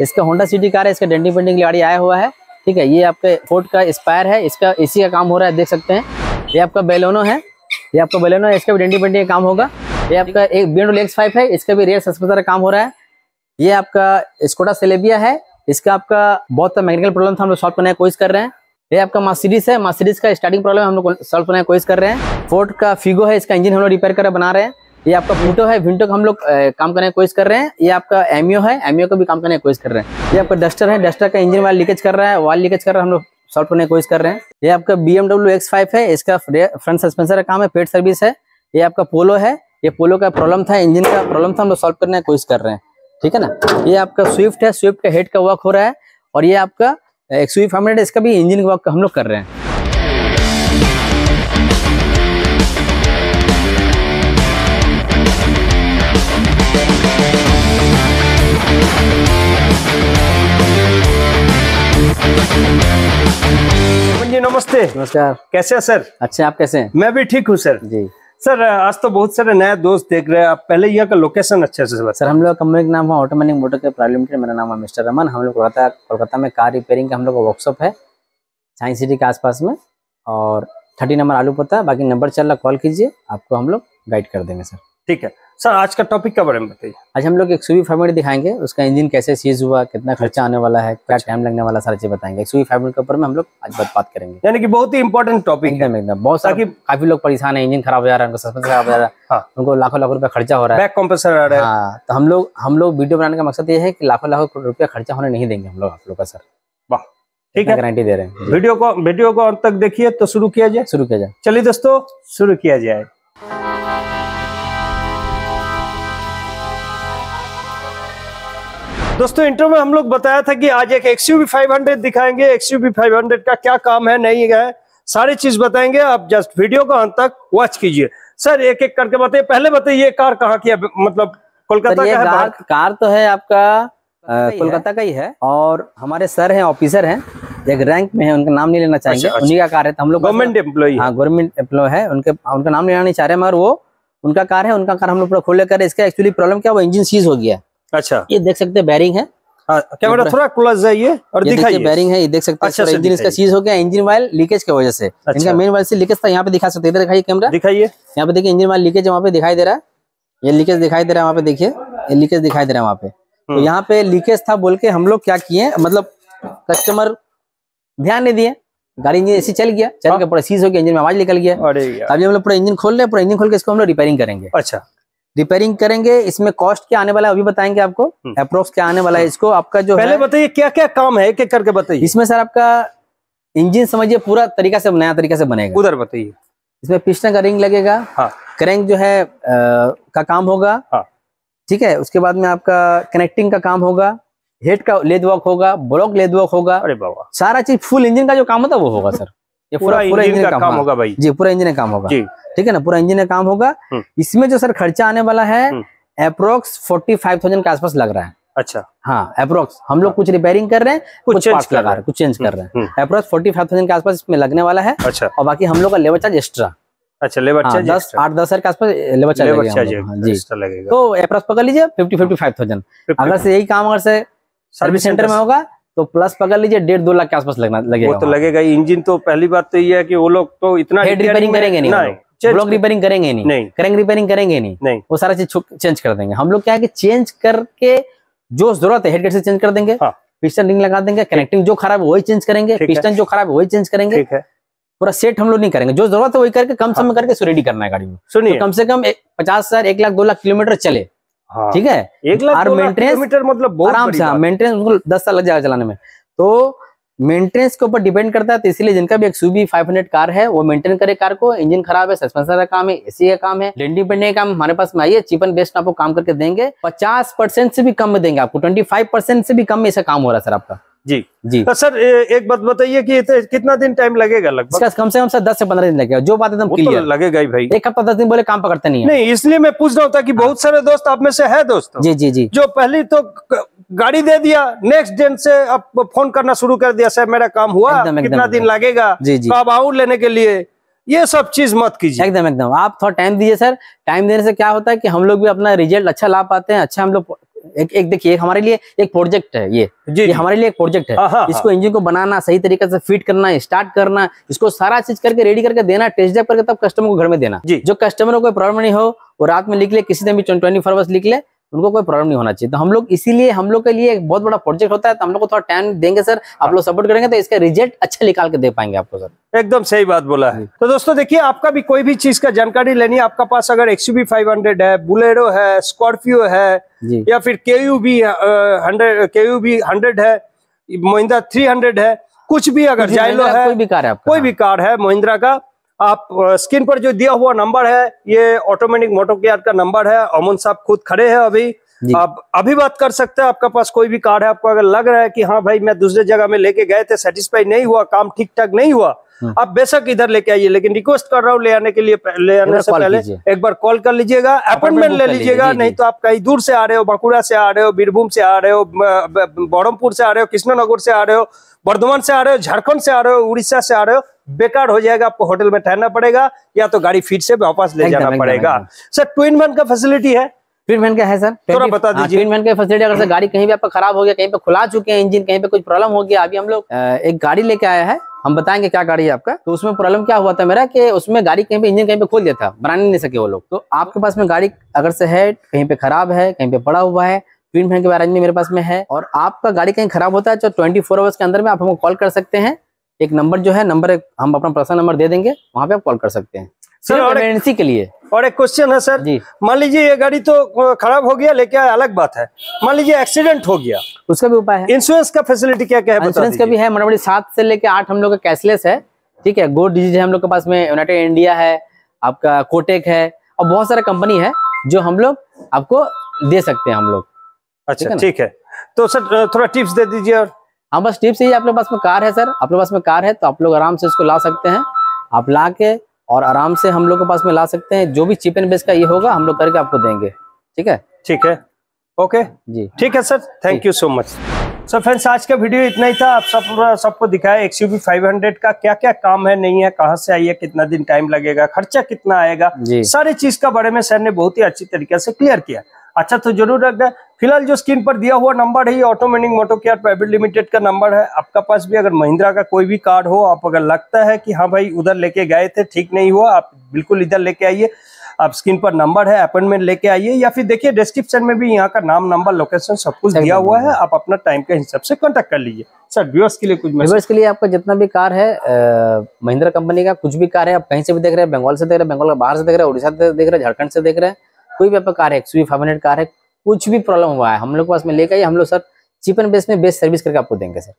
इसका Honda city car है इसका डेंडी पेंडिंग गाड़ी आया हुआ है ठीक है ये आपके फोर्ट का स्पायर है इसका इसी का काम हो रहा है देख सकते हैं ये आपका बेलोनो है ये आपका बेलोनो है इसका भी डेंडी पेंडिंग काम होगा ये आपका एक बी एक्स फाइव है इसका भी रेयर सस्पेंसर का काम हो रहा है ये आपका स्कोडा सेलेबिया है इसका आपका बहुत मैकेनिकल प्रॉब्लम था हम लोग सॉल्व करने की कोशिश कर रहे हैं ये आपका मासीडीज है मासीडीज का स्टार्टिंग प्रॉब्लम हम लोग सॉल्व करने की कोशिश कर रहे हैं फोर्ट का फिगो है इसका इंजन हम लोग रिपेयर कर बना रहे हैं ये आपका विंटो है विंटो का हम लोग काम करने की कोशिश कर रहे हैं ये आपका एमओ e है एमओ e का भी काम करने की कोशिश कर रहे हैं ये आपका डस्टर है डस्टर का इंजन वाल लीकेज कर रहा है वाल लीकेज कर रहा है हम लोग सॉल्व करने की कोशिश कर रहे हैं ये आपका बी एमडब्ल्यू है इसका फ्रंट सस्पेंसर का काम है पेड सर्विस है ये आपका पोलो है ये पोलो का प्रॉब्लम था इंजन का प्रॉब्लम था हम लोग सॉल्व करने की कोशिश कर रहे हैं ठीक है ना ये आपका स्विफ्ट है स्विफ्ट का हेड का वर्क हो रहा है और ये आपका एक स्विफ्ट इसका भी इंजन का वर्क हम लोग कर रहे हैं नमस्ते नमस्कार कैसे हैं सर अच्छे आप कैसे हैं मैं भी ठीक हूँ सर जी सर आज तो बहुत सारे नए दोस्त देख रहे हैं आप पहले यहाँ का लोकेशन अच्छे से सर सर हम लोग कंपनी का नाम है ऑटोमेटिक मोटर के प्राइवेट लिमिटेड मेरा नाम है मिस्टर रमन हम लोग कोलकाता कोलकाता में कार रिपेयरिंग का हम लोग का वर्कशॉप है साइंस सिटी के आसपास में और थर्टी नंबर आलू पता बाकी नंबर चल रहा कॉल कीजिए आपको हम लोग गाइड कर देंगे सर ठीक है सर आज का टॉपिक के बारे में बताइए आज हम लोग एक सुवी फैमिली दिखाएंगे उसका इंजन कैसे सीज हुआ कितना खर्चा आने वाला है क्या टाइम लगने वाला सारी चीज बताएंगे एक सुवी के ऊपर में हम लोग आज बात बात करेंगे यानी कि बहुत ही इंपॉर्टेंट टॉपिक एकदम एकदम बहुत सारे काफी लोग परेशान है इंजन खराब हो जा रहा है उनका सस्पेंस खराब हो जा रहा है हाँ। उनको लाखों लाखों रुपया खर्चा हो रहा है हाँ, तो हम लोग हम लोग वीडियो बनाने का मकसद ये है कि लाखों लाखों रुपया खर्चा होने नहीं देंगे हम लोग आप लोग का सर ठीक है गारंटी दे रहे हैं वीडियो को वीडियो को अंत तक देखिए तो शुरू किया जाए शुरू किया जाए चलिए दोस्तों शुरू किया जाए दोस्तों इंट्रो में हम लोग बताया था कि आज एक एक्सयूवी 500 दिखाएंगे एक्सयूवी 500 का क्या काम है नहीं है सारी चीज बताएंगे आप जस्ट वीडियो को अंत तक वॉच कीजिए सर एक एक करके बताइए पहले बताइए कार कहाँ की है मतलब कोलकाता का है कार कार तो है आपका कोलकाता का ही है और हमारे सर है ऑफिसर है एक रैंक में है उनका नाम नहीं लेना चाहेंगे अच्छा, अच्छा। उन्हीं का कार है तो हम लोग गवर्नमेंट एम्प्लॉय हाँ गवर्नमेंट एम्प्लॉय है उनके उनका नाम लेना नहीं चाह रहे मगर वो उनका कार है उनका कार हम लोग पूरा खोल लेकर इसका एक्चुअली प्रॉब्लम क्या वो इंजन सीज हो गया है अच्छा ये देख सकते हैं बैरिंग है कैमरा हाँ, थोड़ा क्लोज जाइए और दिखाइए बैरिंग है ये देख सकते हैं अच्छा इंजन अच्छा, इसका चीज हो गया इंजन वायल लीकेज की वजह से अच्छा। इनका मेन वायल से लीकेज था यहाँ पे दिखा सकते दिखाइए कैमरा दिखाइए यहाँ पे देखिए इंजन वायल लीकेज वहाँ पे दिखाई दे रहा है ये लीकेज दिखाई दे रहा है वहाँ पे देखिए ये लीकेज दिखाई दे रहा है वहाँ पे तो हम्म। यहाँ पे लीकेज था बोल के हम लोग क्या किए मतलब कस्टमर ध्यान नहीं दिए गाड़ी इंजन ऐसी चल गया चल के हाँ। पूरा सीज हो गया इंजन में आवाज निकल गया अभी हम लोग पूरा इंजन खोल रहे हैं पूरा इंजन खोल के इसको हम लोग रिपेयरिंग करेंगे अच्छा रिपेयरिंग करेंगे इसमें कॉस्ट क्या आने वाला है अभी बताएंगे आपको अप्रोक्स हम्म। क्या आने वाला है इसको आपका जो पहले बताइए क्या क्या काम है क्या करके बताइए इसमें सर आपका इंजन समझिए पूरा तरीका से नया तरीका से बनेगा उधर बताइए इसमें पिस्टन का रिंग लगेगा हाँ। करेंग जो है आ, का काम होगा हाँ। ठीक है उसके बाद में आपका कनेक्टिंग का काम होगा हेड का लेद होगा ब्लॉक लेद होगा अरे बाबा सारा चीज फुल इंजन का जो काम होता है वो होगा सर ये पूरा इंजन का काम होगा भाई जी पूरा काम होगा ठीक है ना पूरा इंजन काम होगा हम्म। इसमें जो सर खर्चा आने वाला है हम्म। अप्रोक्स फोर्टी फाइव थाउजेंड के आसपास लग रहा है अच्छा हाँ अप्रोक्स हम लोग हाँ। कुछ रिपेयरिंग कर रहे हैं कुछ, कुछ चेंज कर रहे हम्म, हैं कुछ चेंज कर रहे हैं अप्रोक्स फोर्टी फाइव थाउजेंड के आसपास इसमें लगने वाला है अच्छा और बाकी हम लोग का लेबर चार्ज एक्स्ट्रा अच्छा लेबर चार्ज हाँ, दस आठ दस हजार के आसपास लेबर चार्ज हाँ, जी तो अप्रोक्स पकड़ लीजिए फिफ्टी फिफ्टी फाइव थाउजेंड अगर से यही काम अगर से सर्विस सेंटर में होगा तो प्लस पकड़ लीजिए डेढ़ दो लाख के आसपास लगना लगेगा वो तो लगेगा इंजन तो पहली बात तो ये है कि वो लोग तो इतना हेड रिपेयरिंग करेंगे नहीं ब्लॉक रिपेयरिंग करेंगे नहीं करेंगे रिपेयरिंग करेंगे नहीं नहीं वो सारा चीज चेंज कर देंगे हम लोग क्या है कि चेंज करके जो जरूरत है हेडगेट से चेंज कर देंगे पिस्टन हाँ। रिंग लगा देंगे कनेक्टिंग जो खराब है वही चेंज करेंगे पिस्टन जो खराब है वही चेंज करेंगे पूरा सेट हम लोग नहीं करेंगे जो जरूरत है वही करके कम समय हाँ। करके रेडी करना है गाड़ी में तो सुनिए कम से कम पचास हजार एक लाख दो लाख किलोमीटर चले हाँ। ठीक है एक लाख और मेंटेनेंस मीटर मतलब आराम से मेंटेनेंस हाँ, उनको दस साल लग जाएगा चलाने में तो मेंटेनेंस के ऊपर डिपेंड करता है तो इसलिए जिनका भी एक फाइव हंड्रेड कार है वो मेंटेन करे कार को इंजन खराब है सस्पेंसर का काम है एसी का काम है डेंटिंग पेंडिंग का काम हमारे पास में आइए चीप बेस्ट आपको काम करके देंगे 50 परसेंट से भी कम में देंगे आपको 25 परसेंट से भी कम में इसका काम हो रहा है सर आपका जी जी तो सर एक बात बताइए कि कितना दिन टाइम लगेगा लगभग कम से कम सर दस से पंद्रह दिन लगेगा जो बात एकदम क्लियर तो लगेगा ही भाई एक हफ्ता दस दिन बोले काम पकड़ते नहीं है। नहीं इसलिए मैं पूछ रहा हूँ ताकि बहुत सारे दोस्त आप में से है दोस्त जी जी जी जो पहले तो गाड़ी दे दिया नेक्स्ट दिन से अब फोन करना शुरू कर दिया सर मेरा काम हुआ कितना दिन लगेगा जी जी तो अब आऊ लेने के लिए ये सब चीज मत कीजिए एकदम एकदम आप थोड़ा टाइम दीजिए सर टाइम देने से क्या होता है कि हम लोग भी अपना रिजल्ट अच्छा ला पाते हैं अच्छा हम लोग एक एक देखिए हमारे लिए एक प्रोजेक्ट है ये ये हमारे लिए एक प्रोजेक्ट है इसको इंजन हाँ। को बनाना सही तरीके से फिट करना स्टार्ट करना इसको सारा चीज करके रेडी करके देना टेस्ट करके तब कस्टमर को घर में देना जो कस्टमर को कोई प्रॉब्लम नहीं हो वो रात में लिख ले किसी दिन भी ट्वेंटी फोर आवर्स लिख ले उनको कोई प्रॉब्लम नहीं होना चाहिए तो हम लोग इसीलिए हम लोग के लिए एक बहुत बड़ा प्रोजेक्ट होता है तो हम लोग को थोड़ा टाइम देंगे सर आप लोग सपोर्ट करेंगे तो इसका रिजल्ट अच्छा निकाल के दे पाएंगे आपको सर एकदम सही बात बोला है तो दोस्तों देखिए आपका भी कोई भी चीज का जानकारी लेनी है आपका पास अगर एक्स यूबी फाइव हंड्रेड है बुलेरो है स्कॉर्पियो है या फिर K U V hundred K U V hundred है महिंद्रा थ्री हंड्रेड है कुछ भी अगर जायलो है कोई भी कार है कोई भी हाँ। कार है महिंद्रा का आप स्क्रीन पर जो दिया हुआ नंबर है ये ऑटोमेटिक मोटो केयर का नंबर है अमन साहब खुद खड़े हैं अभी आप अभी बात कर सकते हैं आपका पास कोई भी कार्ड है आपको अगर लग रहा है कि हाँ भाई मैं दूसरे जगह में लेके गए थे सेटिस्फाई नहीं हुआ काम ठीक ठाक नहीं हुआ हाँ। आप बेशक इधर लेके आइए लेकिन रिक्वेस्ट कर रहा हूँ ले आने के लिए ले आने से पहले एक बार कॉल कर लीजिएगा अपॉइंटमेंट ले लीजिएगा नहीं तो आप कहीं दूर से आ रहे हो बांकुड़ा से आ रहे हो बीरभूम से आ रहे हो बहरमपुर से आ रहे हो कृष्णनगर से आ रहे हो बर्धमान से आ रहे हो झारखंड से आ रहे हो उड़ीसा से आ रहे हो बेकार हो जाएगा आपको होटल में ठहरना पड़ेगा या तो गाड़ी फिर से वापस ले जाना पड़ेगा सर ट्विन वन का फैसिलिटी है ट्वीटमेंट का है सर थोड़ा बता हाँ, दीजिए ट्वीटमेंट का फैसिलिटी अगर सर गाड़ी कहीं भी आपका खराब हो गया कहीं पे खुला चुके हैं इंजन कहीं पे कुछ प्रॉब्लम हो गया अभी हम लोग एक गाड़ी लेके आया है हम बताएंगे क्या गाड़ी है आपका तो उसमें प्रॉब्लम क्या हुआ था मेरा कि उसमें गाड़ी कहीं पे इंजन कहीं पे खोल दिया था बना नहीं सके वो लोग तो आपके पास में गाड़ी अगर से है कहीं पे खराब है कहीं पे पड़ा हुआ है ट्विन फैन के बारे में मेरे पास में है और आपका गाड़ी कहीं खराब होता है तो ट्वेंटी फोर आवर्स के अंदर में आप हमको कॉल कर सकते हैं एक नंबर जो है नंबर हम अपना पर्सनल नंबर दे देंगे वहाँ पे आप कॉल कर सकते हैं सर और एजेंसी के लिए और एक क्वेश्चन है सर जी मान लीजिए ये गाड़ी तो खराब हो गया लेके आया अलग बात है मान लीजिए एक्सीडेंट हो गया उसका भी उपाय है इंश्योरेंस का फैसिलिटी क्या क्या है इंश्योरेंस का भी है मोटामोटी सात से लेके आठ हम लोग का कैशलेस है ठीक है गोड डिजीज है हम लोग के पास में यूनाइटेड इंडिया है आपका कोटेक है और बहुत सारा कंपनी है जो हम लोग आपको दे सकते हैं हम लोग अच्छा ठीक है तो सर थोड़ा टिप्स दे दीजिए और हाँ बस टिप्स यही आपके पास में कार है सर आपके पास में कार है तो आप लोग आराम से उसको ला सकते हैं आप ला के और आराम से हम लोग के पास में ला सकते हैं जो भी चिप एंड बेस का ये होगा हम लोग करके आपको देंगे ठीक है ठीक है ओके जी ठीक है sir thank you so much sir friends आज का वीडियो इतना ही था आप सब सबको दिखाया एक्स यू फाइव हंड्रेड का क्या क्या काम है नहीं है कहाँ से आई है कितना दिन टाइम लगेगा खर्चा कितना आएगा सारी चीज का बारे में सर ने बहुत ही अच्छी तरीके से क्लियर किया अच्छा तो जरूर रखना फिलहाल जो स्क्रीन पर दिया हुआ नंबर है ये automatic moto care private limited का नंबर है आपका पास भी अगर महिंद्रा का कोई भी कार्ड हो आप अगर लगता है कि हाँ भाई उधर लेके गए थे ठीक नहीं हुआ आप बिल्कुल इधर लेके आइए आप स्क्रीन पर नंबर है अपॉइंटमेंट लेके आइए या फिर देखिए डिस्क्रिप्शन में भी यहाँ का नाम नंबर लोकेशन सब कुछ दिया हुआ है आप अपना टाइम के हिसाब से कॉन्टेक्ट कर लीजिए सर व्यूअर्स के लिए कुछ व्यूअर्स के लिए आपका जितना भी कार है महिंद्रा कंपनी का कुछ भी कार है आप कहीं से भी देख रहे हैं बंगाल से देख रहे हैं बंगाल का बाहर से देख रहे हैं उड़ीसा से देख रहे हैं झारखंड से देख रहे हैं कोई भी आपका कार है एक्सवी फाइव कार है कुछ भी प्रॉब्लम हुआ है हम लोग पास में लेकर हम लोग सर चीप एंड बेस्ट में बेस्ट सर्विस करके आपको देंगे सर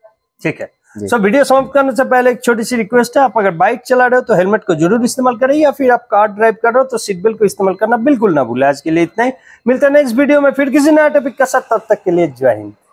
ठीक है सो वीडियो समाप्त करने से पहले एक छोटी सी रिक्वेस्ट है आप अगर बाइक चला रहे हो तो हेलमेट को जरूर इस्तेमाल करें या फिर आप कार ड्राइव कर रहे हो तो सीट बेल्ट को इस्तेमाल करना बिल्कुल ना भूलें आज के लिए इतना ही मिलता है नेक्स्ट वीडियो में फिर किसी नया टॉपिक के साथ तब तक के लिए जय हिंद